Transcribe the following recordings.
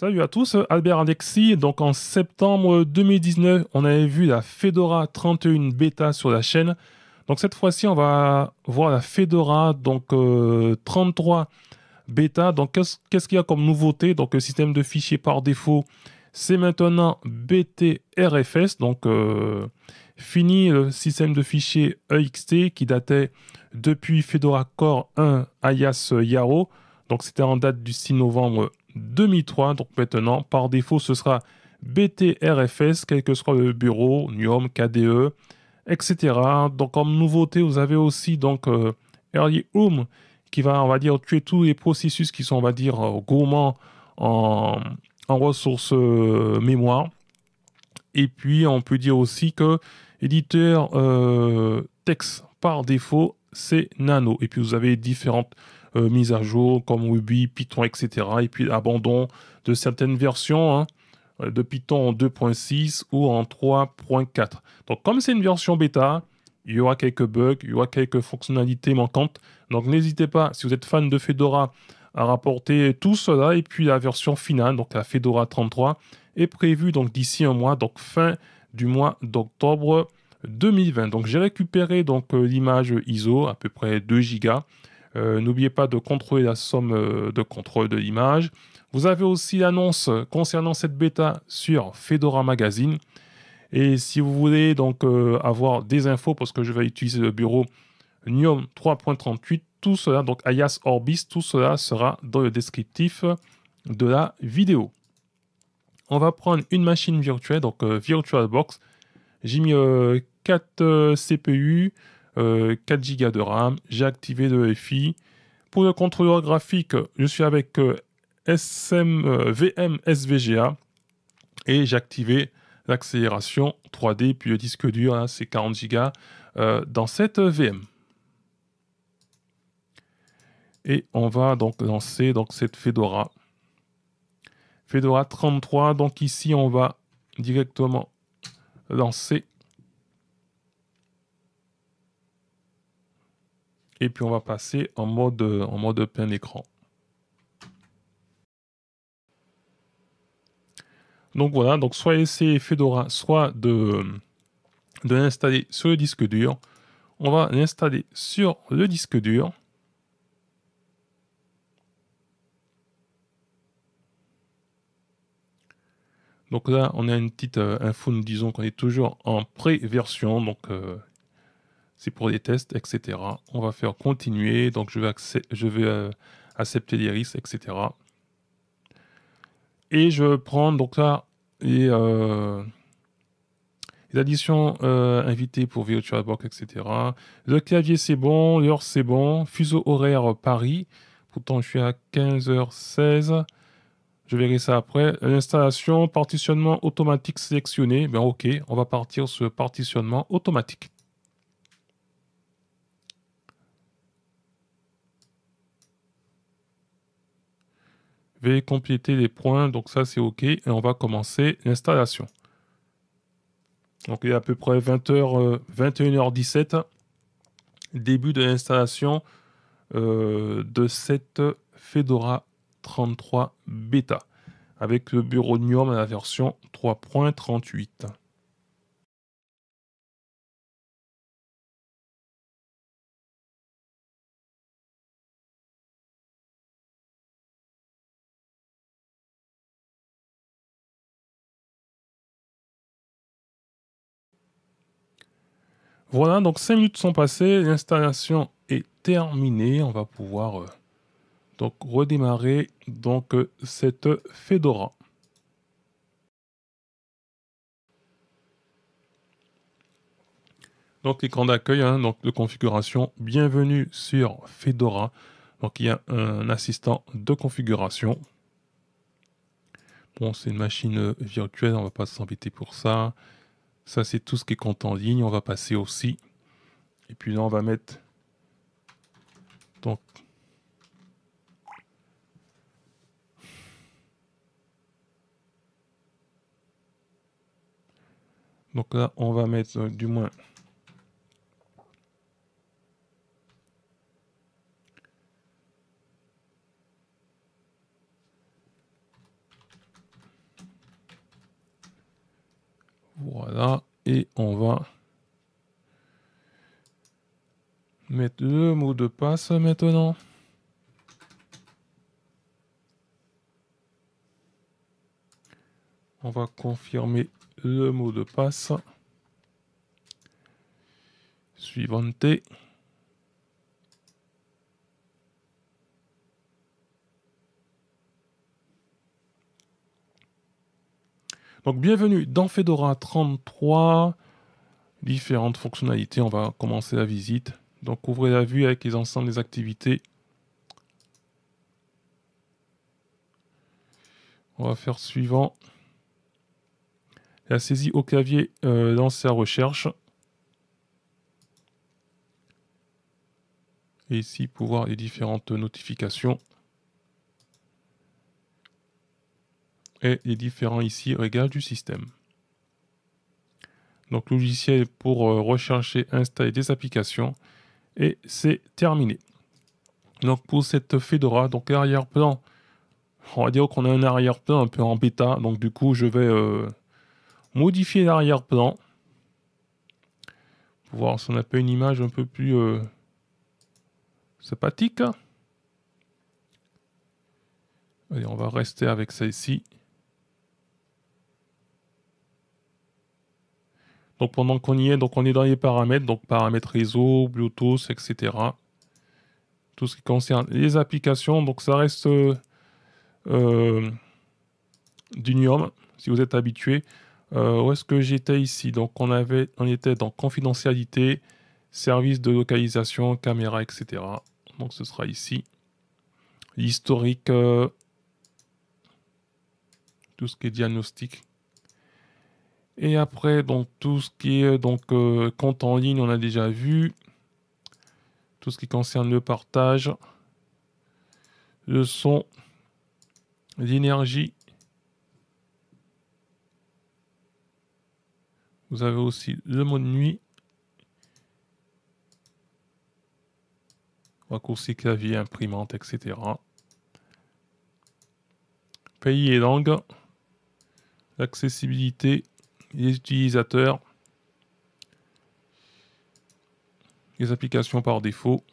Salut à tous, Albert Alexis. Donc en septembre 2019, on avait vu la Fedora 31 Beta sur la chaîne. Donc cette fois-ci, on va voir la Fedora donc 33 euh, bêta. Donc qu'est-ce qu'il y a comme nouveauté Donc le système de fichiers par défaut, c'est maintenant BTRFS. Donc euh, fini le système de fichiers EXT qui datait depuis Fedora Core 1 alias Yaro. Donc c'était en date du 6 novembre 2003. Donc maintenant, par défaut, ce sera BTRFS, quel que soit le bureau, NUOM, KDE, etc. Donc comme nouveauté, vous avez aussi donc euh, Early Home qui va, on va dire, tuer tous les processus qui sont, on va dire, euh, gourmands en, ressources euh, mémoire. Et puis, on peut dire aussi que éditeur texte par défaut, c'est Nano. Et puis, vous avez différentes euh, Mise à jour comme Ruby, Python, etc. Et puis abandon de certaines versions hein, euh, de Python en 2.6 ou en 3.4. Donc comme c'est une version bêta, il y aura quelques bugs, il y aura quelques fonctionnalités manquantes. Donc n'hésitez pas, si vous êtes fan de Fedora, à rapporter tout cela. Et puis la version finale, donc la Fedora 33, est prévue donc d'ici un mois, donc fin du mois d'octobre 2020. Donc j'ai récupéré euh, l'image ISO, à peu près 2 gigas. Euh, n'oubliez pas de contrôler la somme euh, de contrôle de l'image. Vous avez aussi l'annonce concernant cette bêta sur Fedora Magazine. Et si vous voulez donc euh, avoir des infos, parce que je vais utiliser le bureau Nium 3.38, tout cela, donc Alias Orbis, tout cela sera dans le descriptif de la vidéo. On va prendre une machine virtuelle, donc VirtualBox. J'ai mis 4 CPU, 4 euh, Go de RAM, j'ai activé le FI. Pour le contrôleur graphique, je suis avec euh, euh, VM SVGA et j'ai activé l'accélération 3D, puis le disque dur, hein, c'est 40 Go dans cette VM. Et on va donc lancer donc, cette Fedora. Fedora 33, donc ici on va directement lancer Et puis on va passer en mode, en mode plein écran. Donc voilà, donc soit essayer Fedora, soit de, de l'installer sur le disque dur. On va l'installer sur le disque dur. Donc là, on a une petite euh, info nous disons qu'on est toujours en pré-version. Donc euh, c'est pour des tests, etc. On va faire continuer, donc je vais, accepter euh, les risques, etc. Et je prends donc là les, euh, les additions euh, invitées pour VirtualBox, etc. Le clavier c'est bon, l'heure c'est bon, fuseau horaire Paris, pourtant je suis à 15h16. Je verrai ça après. L'installation, partitionnement automatique sélectionné. Ben ok, on va partir sur partitionnement automatique. vais compléter les points, donc ça c'est OK, et on va commencer l'installation. Donc il est à peu près 20h, euh, 21h17, début de l'installation euh, de cette Fedora 33 Beta, avec le bureau Gnome à la version 3.38. Voilà, donc 5 minutes sont passées, l'installation est terminée. On va pouvoir euh, donc redémarrer donc euh, cette Fedora. Donc l'écran d'accueil, hein, donc de configuration, bienvenue sur Fedora. Donc il y a un assistant de configuration. Bon, c'est une machine euh, virtuelle, on ne va pas s'embêter pour ça. Ça, c'est tout ce qui compte en ligne. On va passer aussi. Et puis là, on va mettre... Donc... Donc là, on va mettre euh, du moins Voilà. Et on va mettre le mot de passe maintenant. On va confirmer le mot de passe. Suivante. Donc bienvenue dans Fedora 33, différentes fonctionnalités, on va commencer la visite. Donc ouvrez la vue avec les ensembles des activités. On va faire suivant. La saisie au clavier euh, dans sa recherche. Et ici voir les différentes notifications. et les différents ici égal du système. Donc logiciel pour euh, rechercher, installer des applications. Et c'est terminé. Donc pour cette Fedora, donc l'arrière-plan, on va dire qu'on a un arrière-plan un peu en bêta. Donc du coup, je vais euh, modifier l'arrière-plan. Pour voir si on a pas une image un peu plus euh, sympathique. Allez, on va rester avec celle-ci. Donc pendant qu'on y est, donc on est dans les paramètres, donc paramètres réseau, Bluetooth, etc. Tout ce qui concerne les applications, donc ça reste euh, euh si vous êtes habitué. Euh, où est-ce que j'étais ici Donc on avait, on était dans confidentialité, service de localisation, caméra, etc. Donc ce sera ici. L'historique, euh, tout ce qui est diagnostic. Et après, donc tout ce qui est donc euh, compte en ligne, on a déjà vu. Tout ce qui concerne le partage, le son, l'énergie. Vous avez aussi le mode de nuit. Raccourci clavier, imprimante, etc. Pays et langue. L'accessibilité, les utilisateurs, les applications par défaut.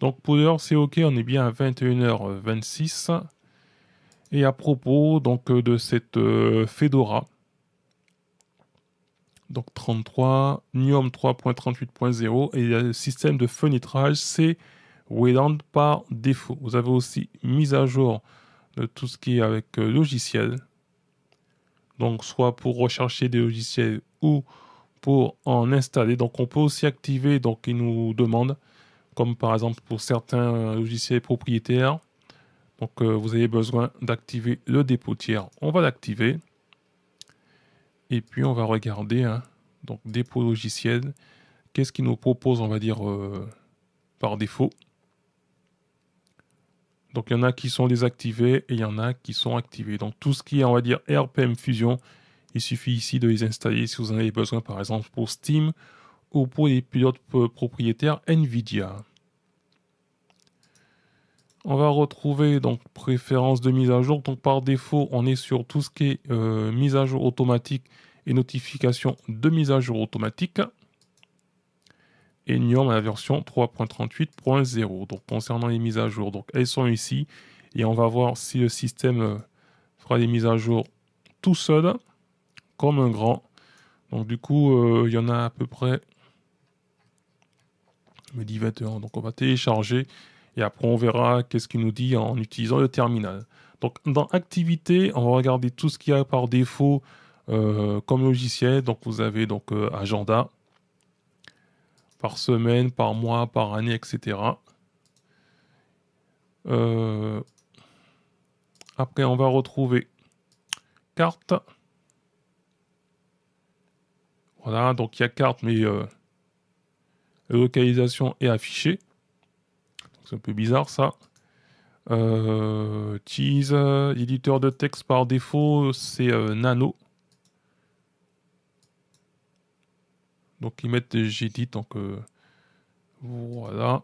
Donc pour l'heure, c'est OK, on est bien à 21h26. Et à propos donc de cette euh, Fedora, donc 33, Nium 3.38.0 et le système de fenêtrage, c'est Wayland par défaut. Vous avez aussi mise à jour de tout ce qui est avec euh, logiciel donc soit pour rechercher des logiciels ou pour en installer. Donc on peut aussi activer, donc il nous demande, comme par exemple pour certains logiciels propriétaires, donc euh, vous avez besoin d'activer le dépôt tiers. On va l'activer. Et puis on va regarder, hein, donc dépôt logiciel, qu'est-ce qu'il nous propose, on va dire, euh, par défaut. Donc il y en a qui sont désactivés et il y en a qui sont activés. Donc tout ce qui est, on va dire, RPM Fusion, il suffit ici de les installer si vous en avez besoin, par exemple pour Steam ou pour les pilotes propriétaires NVIDIA. On va retrouver donc préférences de mise à jour. Donc par défaut, on est sur tout ce qui est euh, mise à jour automatique et notification de mise à jour automatique et la version 3.38.0. Donc concernant les mises à jour, donc elles sont ici et on va voir si le système euh, fera des mises à jour tout seul comme un grand. Donc du coup, euh, il y en a à peu près Donc on va télécharger et après on verra qu'est-ce qu'il nous dit en utilisant le terminal. Donc dans activité, on va regarder tout ce qu'il y a par défaut euh, comme logiciel. Donc vous avez donc agenda, par semaine, par mois, par année, etc. Euh, après, on va retrouver carte. Voilà, donc il y a carte, mais euh, localisation est affichée. C'est un peu bizarre ça. Euh, tease, éditeur de texte par défaut, c'est Nano. Donc ils mettent des tant euh, Voilà.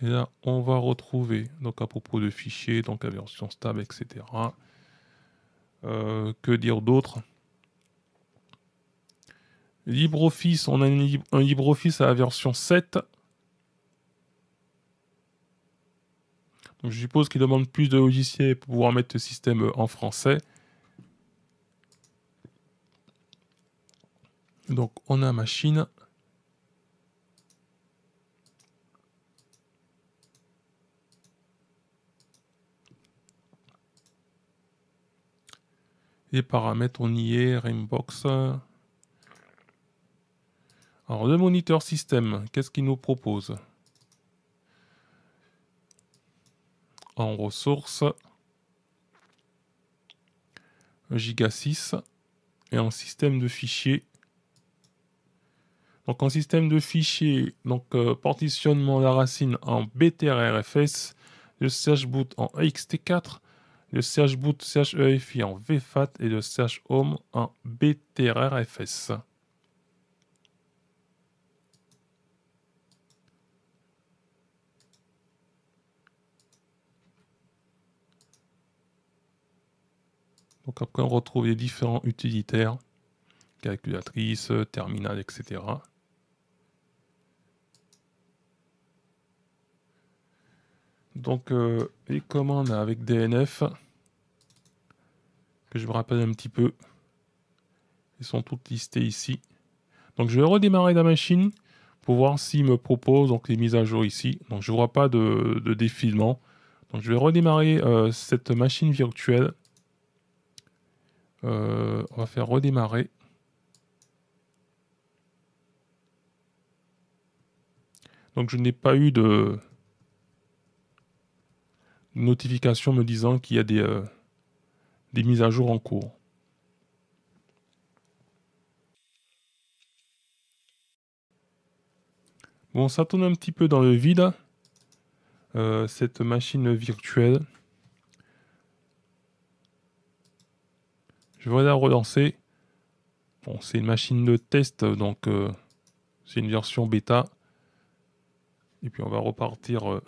Et là, on va retrouver, donc à propos de fichiers, donc la version stable, etc. Euh, que dire d'autre LibreOffice, on a un LibreOffice à la version 7 je suppose qu'il demande plus de logiciels pour pouvoir mettre le système euh, en français. Donc on a machine. Les paramètres, on y est, Rimbox. Alors le moniteur système, qu'est-ce qu'il nous propose en ressources, giga 6 et en système de fichiers. Donc en système de fichiers, donc euh, partitionnement de la racine en btrfs le boot en ext 4 le boot CHEFI en VFAT et le home en btrfs Donc après, on retrouve les différents utilitaires, calculatrice, terminal, etc. Donc euh, les commandes avec DNF, que je me rappelle un petit peu, elles sont toutes listées ici. Donc je vais redémarrer la machine pour voir s'il me propose donc, les mises à jour ici. Donc je ne vois pas de, défilement. Donc je vais redémarrer euh, cette machine virtuelle euh, on va faire redémarrer. Donc je n'ai pas eu de notification me disant qu'il y a des, euh, mises à jour en cours. Bon, ça tourne un petit peu dans le vide, hein. euh, cette machine virtuelle. voilà relancer. Bon, c'est une machine de test, donc euh, c'est une version bêta. Et puis on va repartir. Euh,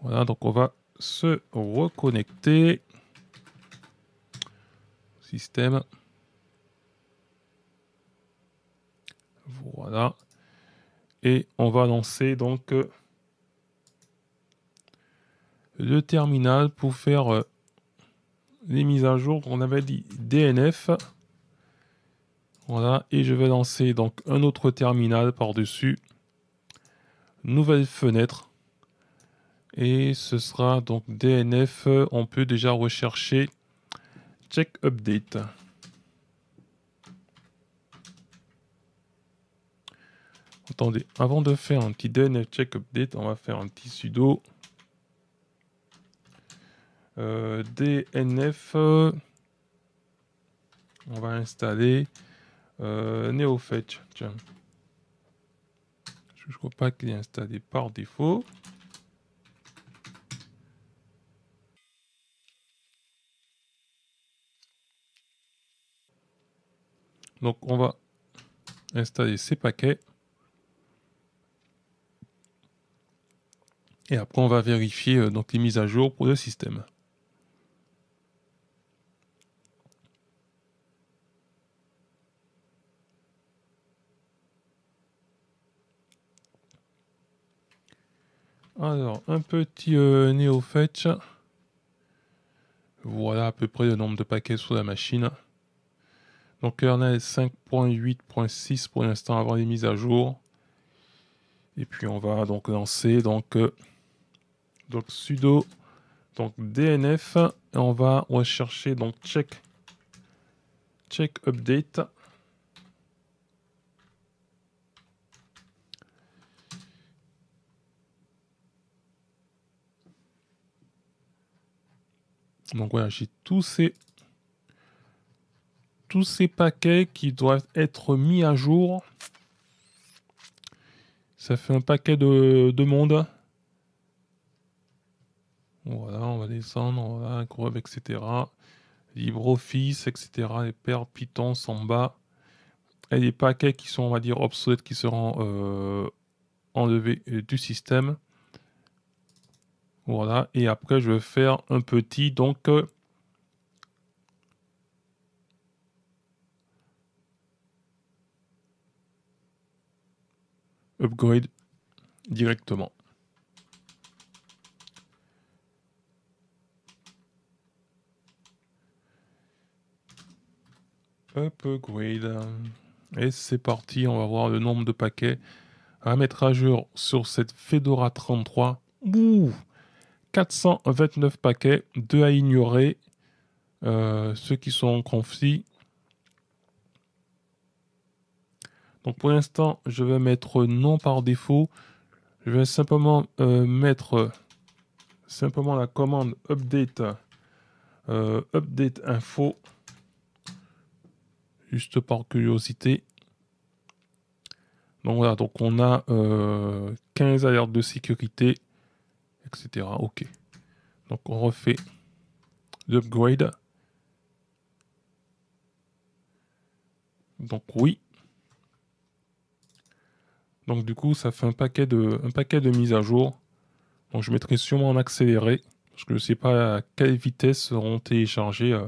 voilà, donc on va se reconnecter. Système. Voilà. Et on va lancer donc euh, le terminal pour faire euh, les mises à jour on avait dit DNF. Voilà, et je vais lancer donc un autre terminal par-dessus. Nouvelle fenêtre. Et ce sera donc DNF, on peut déjà rechercher check update. Attendez, avant de faire un petit DNF check update, on va faire un petit sudo. Euh, DNF, euh, on va installer euh, NeoFetch. Je ne crois pas qu'il est installé par défaut. Donc on va installer ces paquets. Et après, on va vérifier euh, donc les mises à jour pour le système. Alors, un petit neo euh, NeoFetch. Voilà à peu près le nombre de paquets sur la machine. Donc, kernel 5.8.6 pour l'instant avant les mises à jour. Et puis, on va donc lancer donc, euh, donc sudo, donc dnf, et on va rechercher donc check, check update. Donc voilà, j'ai tous ces tous ces paquets qui doivent être mis à jour. Ça fait un paquet de, de monde. Voilà, on va descendre, on voilà, grove etc. LibreOffice, etc. Les paires Python, bas Et les paquets qui sont, on va dire, obsolètes, qui seront euh, enlevés euh, du système. Voilà, et après je vais faire un petit, donc... Euh, upgrade directement. Upgrade. Et c'est parti, on va voir le nombre de paquets à mettre à jour sur cette Fedora 33. 429 paquets, 2 à ignorer. Euh, ceux qui sont en Donc pour l'instant, je vais mettre non par défaut. Je vais simplement euh, mettre simplement la commande update euh, update info juste par curiosité. Donc voilà, donc on a 15 euh, alertes de sécurité, etc. Ok. Donc on refait l'upgrade. Donc oui. Donc du coup, ça fait un paquet de, un paquet de mises à jour. Donc je mettrai sûrement en accéléré, parce que je ne sais pas à quelle vitesse seront téléchargées. Euh,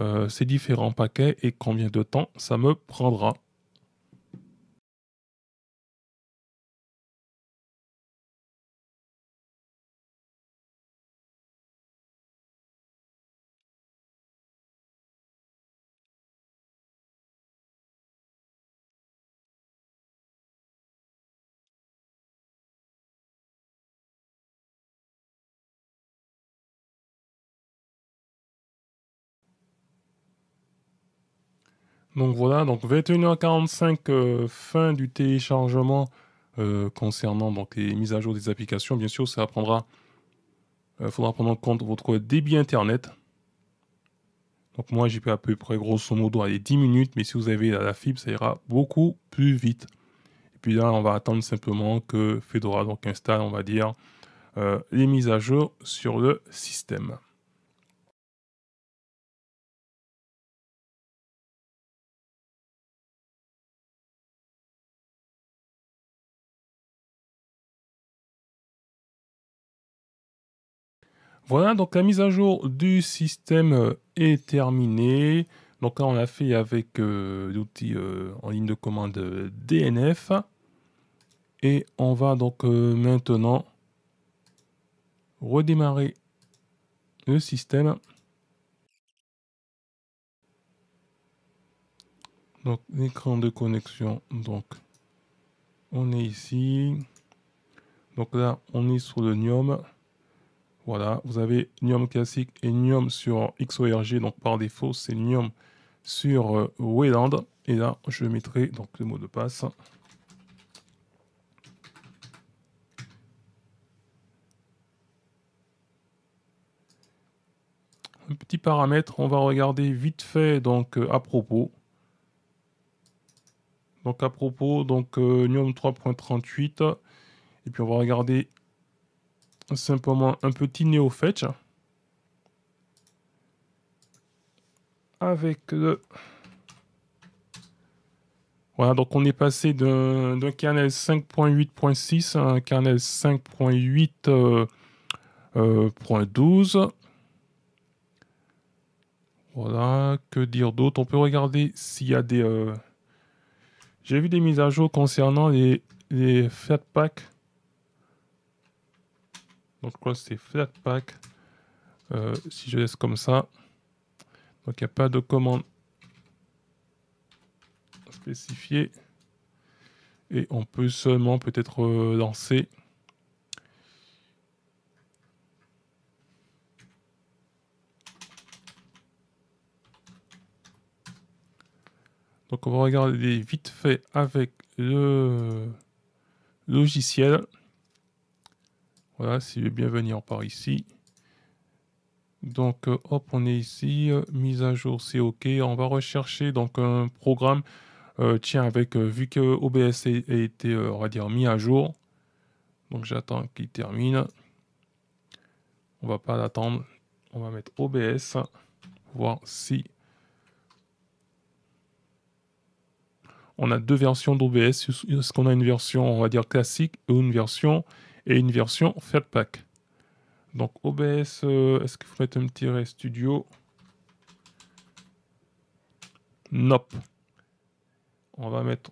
euh, ces différents paquets et combien de temps ça me prendra. Donc voilà, donc 21h45, euh, fin du téléchargement euh, concernant donc, les mises à jour des applications. Bien sûr, ça prendra, euh, faudra prendre en compte votre débit internet. Donc moi, j'ai pris à peu près grosso modo à 10 minutes, mais si vous avez la, la fibre, ça ira beaucoup plus vite. Et puis là, on va attendre simplement que Fedora donc, installe, on va dire, les mises à jour sur le système. Voilà, donc la mise à jour du système euh, est terminée. Donc là, on l'a fait avec euh, l'outil euh, en ligne de commande DNF. Et on va donc maintenant redémarrer le système. Donc l'écran de connexion, donc on est ici. Donc là, on est sur le Gnome. Voilà, vous avez Nium classique et Nium sur XORG, donc par défaut c'est Nium sur euh, Wayland. Et là, je mettrai donc le mot de passe. Un petit paramètre, on va regarder vite fait donc euh, à propos. Donc à propos, donc euh, Nium 3.38. Et puis on va regarder simplement un petit NeoFetch avec le... Voilà, donc on est passé d'un kernel 5.8.6 à un kernel 5.8.12. Euh, 12 euh, voilà, que dire d'autre On peut regarder s'il y a des... Euh, j'ai vu des mises à jour concernant les, les Fatpacks donc là, c'est Flatpak. Euh, si je laisse comme ça. Donc il n'y a pas de commande spécifiée. Et on peut seulement peut-être euh, lancer. Donc on va regarder vite fait avec le logiciel. Voilà, si venir par ici. Donc, euh, hop, on est ici. Euh, mise à jour, c'est OK. On va rechercher donc un programme. Euh, tiens, avec vu que OBS a, été, on va dire, mis à jour. Donc, j'attends qu'il termine. On va pas l'attendre. On va mettre OBS. Voir si on a deux versions d'OBS. Est-ce qu'on a une version, on va dire, classique ou une version et une version fatpack. Donc OBS, euh, est-ce qu'il faut mettre un petit studio Nope. On va mettre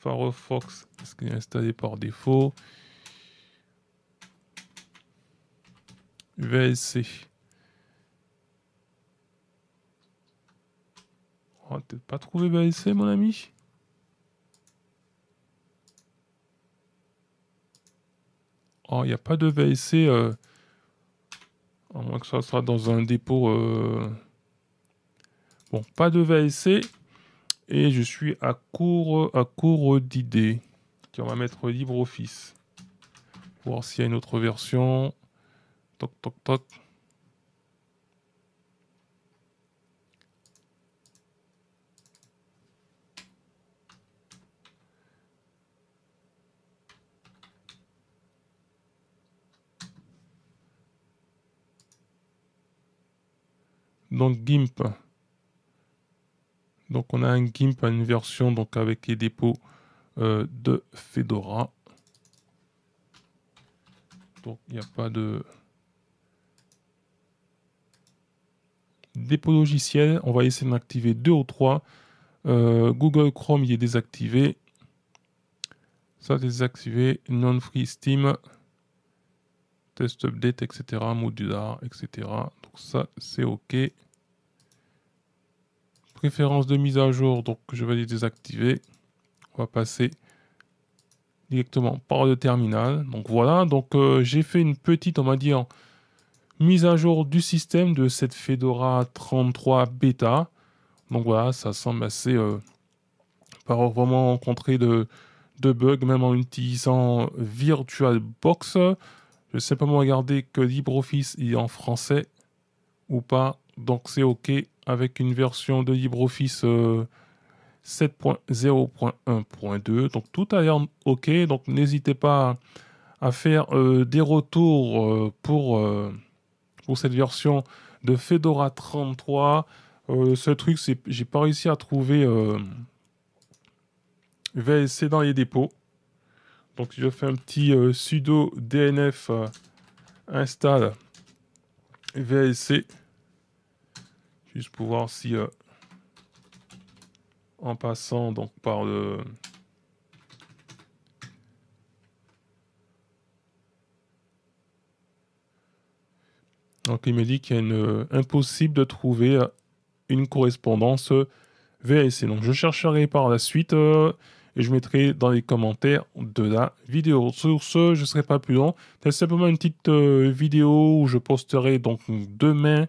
Firefox, est-ce qu'il est installé par défaut VLC. On va peut-être pas trouvé VLC, mon ami. Oh, il n'y a pas de VSC, euh, À moins que ça sera dans un dépôt. Euh. Bon, pas de VSC, Et je suis à court, à court d'idées. Tiens, on va mettre LibreOffice. Voir s'il y a une autre version. Toc, toc, toc. donc GIMP. Donc on a un GIMP, une version donc avec les dépôts euh, de Fedora. Donc il n'y a pas de dépôt logiciel. On va essayer d'activer deux ou trois. Euh, Google Chrome il est désactivé. Ça désactivé. Non Free Steam test update, etc., modular, etc. Donc ça, c'est OK. Préférence de mise à jour, donc je vais les désactiver. On va passer directement par le terminal. Donc voilà, donc euh, j'ai fait une petite, on va dire, mise à jour du système de cette Fedora 33 bêta. Donc voilà, ça semble assez... Euh, pas vraiment rencontré de, de bugs, même en utilisant VirtualBox. Je vais simplement regarder que LibreOffice est en français ou pas. Donc c'est OK avec une version de LibreOffice 7.0.1.2. Euh, Donc tout a l'air OK. Donc n'hésitez pas à faire euh, des retours euh, pour, pour cette version de Fedora 33. ce truc, c'est j'ai pas réussi à trouver essayer dans les dépôts. Donc je fais un petit euh, sudo dnf euh, install VLC. Juste pour voir si euh, en passant donc par le Donc il me dit qu'il est une... impossible de trouver une correspondance VLC. Donc je chercherai par la suite je mettrai dans les commentaires de la vidéo. Sur ce, je ne serai pas plus long. C'est simplement une petite euh, vidéo où je posterai donc demain,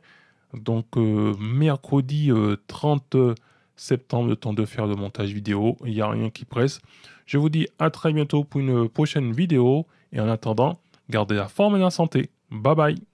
donc euh, mercredi 30 euh, septembre, le temps de faire le montage vidéo. Il n'y a rien qui presse. Je vous dis à très bientôt pour une prochaine vidéo et en attendant, gardez la forme et la santé. Bye bye